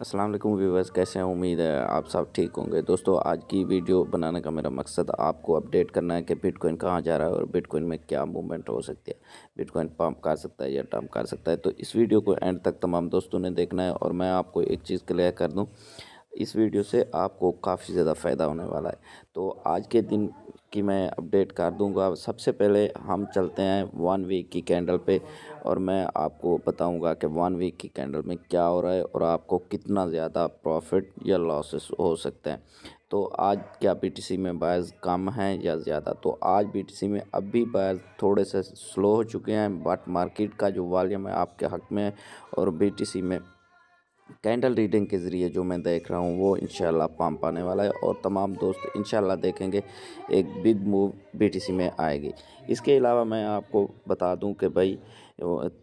अस्सलाम वालेकुम व्यूवर्स कैसे हैं उम्मीद है आप सब ठीक होंगे दोस्तों आज की वीडियो बनाने का मेरा मकसद आपको अपडेट करना है कि बिटकॉइन कहाँ जा रहा है और बिटकॉइन में क्या मूवमेंट हो सकती है बिटकॉइन पम्प कर सकता है या टम्प कर सकता है तो इस वीडियो को एंड तक तमाम दोस्तों ने देखना है और मैं आपको एक चीज़ क्लियर कर दूँ इस वीडियो से आपको काफ़ी ज़्यादा फ़ायदा होने वाला है तो आज के दिन की मैं अपडेट कर दूंगा सबसे पहले हम चलते हैं वन वीक की कैंडल पे और मैं आपको बताऊंगा कि वन वीक की कैंडल में क्या हो रहा है और आपको कितना ज़्यादा प्रॉफिट या लॉसेस हो सकते हैं तो आज क्या बीटीसी में बायर्स कम हैं या ज़्यादा तो आज बीटीसी में अब भी बायर्स थोड़े से स्लो हो चुके हैं बट मार्केट का जो वॉल्यूम है आपके हक में है और बीटीसी में कैंडल रीडिंग के ज़रिए जो मैं देख रहा हूँ वो इन पम्प आने वाला है और तमाम दोस्त इन देखेंगे एक बिग मूव सी में आएगी इसके अलावा मैं आपको बता दूं कि भाई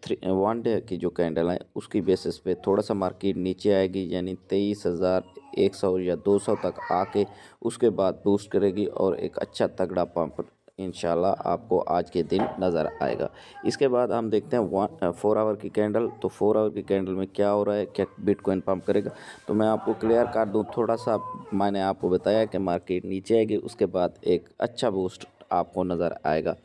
थ्री वन डे की जो कैंडल है उसकी बेसिस पे थोड़ा सा मार्केट नीचे आएगी यानी तेईस हज़ार एक सौ या दो सौ तक आके उसके बाद बूस्ट करेगी और एक अच्छा तगड़ा पंप इन आपको आज के दिन नज़र आएगा इसके बाद हम देखते हैं वन फोर आवर की कैंडल तो फोर आवर की कैंडल में क्या हो रहा है क्या बिटकॉइन पम्प करेगा तो मैं आपको क्लियर कर दूँ थोड़ा सा मैंने आपको बताया कि मार्केट नीचे आएगी उसके बाद एक अच्छा बूस्ट आपको नज़र आएगा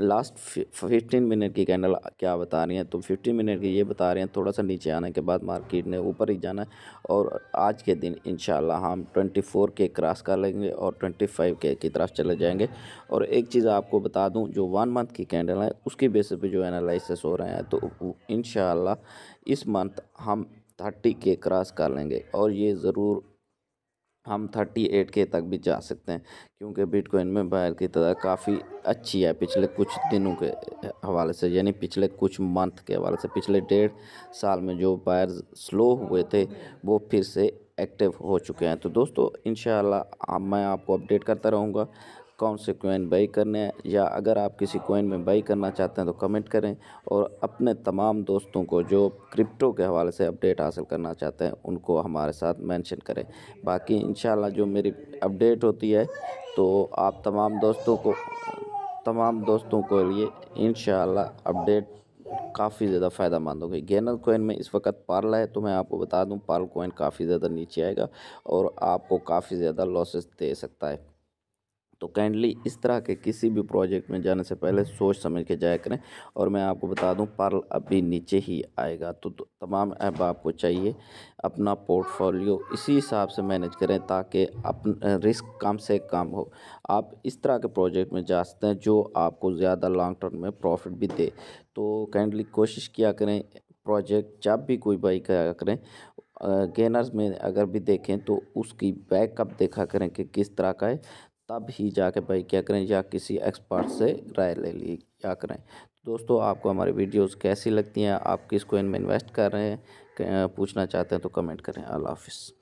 लास्ट फिफ्टीन मिनट की कैंडल क्या बता रही है तो फिफ्टीन मिनट की ये बता रहे हैं थोड़ा सा नीचे आने के बाद मार्केट ने ऊपर ही जाना है और आज के दिन इन हम ट्वेंटी फोर के क्रॉस कर लेंगे और ट्वेंटी फाइव के की तरफ चले जाएंगे और एक चीज़ आपको बता दूँ जो वन मंथ की कैंडल है उसके बेसिस पे जो एनालिसिस हो रहे हैं तो इन इस मंथ हम थर्टी के क्रॉस कर लेंगे और ये ज़रूर हम के तक भी जा सकते हैं क्योंकि बिटकॉइन में बायर की तरह काफ़ी अच्छी है पिछले कुछ दिनों के हवाले से यानी पिछले कुछ मंथ के हवाले से पिछले डेढ़ साल में जो बायर स्लो हुए थे वो फिर से एक्टिव हो चुके हैं तो दोस्तों इन मैं आपको अपडेट करता रहूँगा कौन से कोइन बाई करने हैं या अगर आप किसी कोइन में बाई करना चाहते हैं तो कमेंट करें और अपने तमाम दोस्तों को जो क्रिप्टो के हवाले से अपडेट हासिल करना चाहते हैं उनको हमारे साथ मेंशन करें बाकी इन जो मेरी अपडेट होती है तो आप तमाम दोस्तों को तमाम दोस्तों के लिए इन अपडेट काफ़ी ज़्यादा फ़ायदा मंद होगी गेनर कोइन में इस वक्त पार्ला है तो मैं आपको बता दूं पार्ल कोइन काफ़ी ज़्यादा नीचे आएगा और आपको काफ़ी ज़्यादा लॉसेस दे सकता है तो काइंडली इस तरह के किसी भी प्रोजेक्ट में जाने से पहले सोच समझ के जाया करें और मैं आपको बता दूं पर्ल अभी नीचे ही आएगा तो, तो तमाम अहबाब को चाहिए अपना पोर्टफोलियो इसी हिसाब से मैनेज करें ताकि अपन रिस्क कम से कम हो आप इस तरह के प्रोजेक्ट में जा सकते हैं जो आपको ज़्यादा लॉन्ग टर्म में प्रॉफिट भी दे तो काइंडली कोशिश किया करें प्रोजेक्ट जब भी कोई बाई किया करें गेनर्स में अगर भी देखें तो उसकी बैकअप देखा करें कि किस तरह का है तब ही जाके भाई क्या करें या किसी एक्सपर्ट से राय ले ली क्या करें तो दोस्तों आपको हमारी वीडियोस कैसी लगती हैं आप किस कोइन में इन्वेस्ट कर रहे हैं पूछना चाहते हैं तो कमेंट करें अल्लाह हाफिज़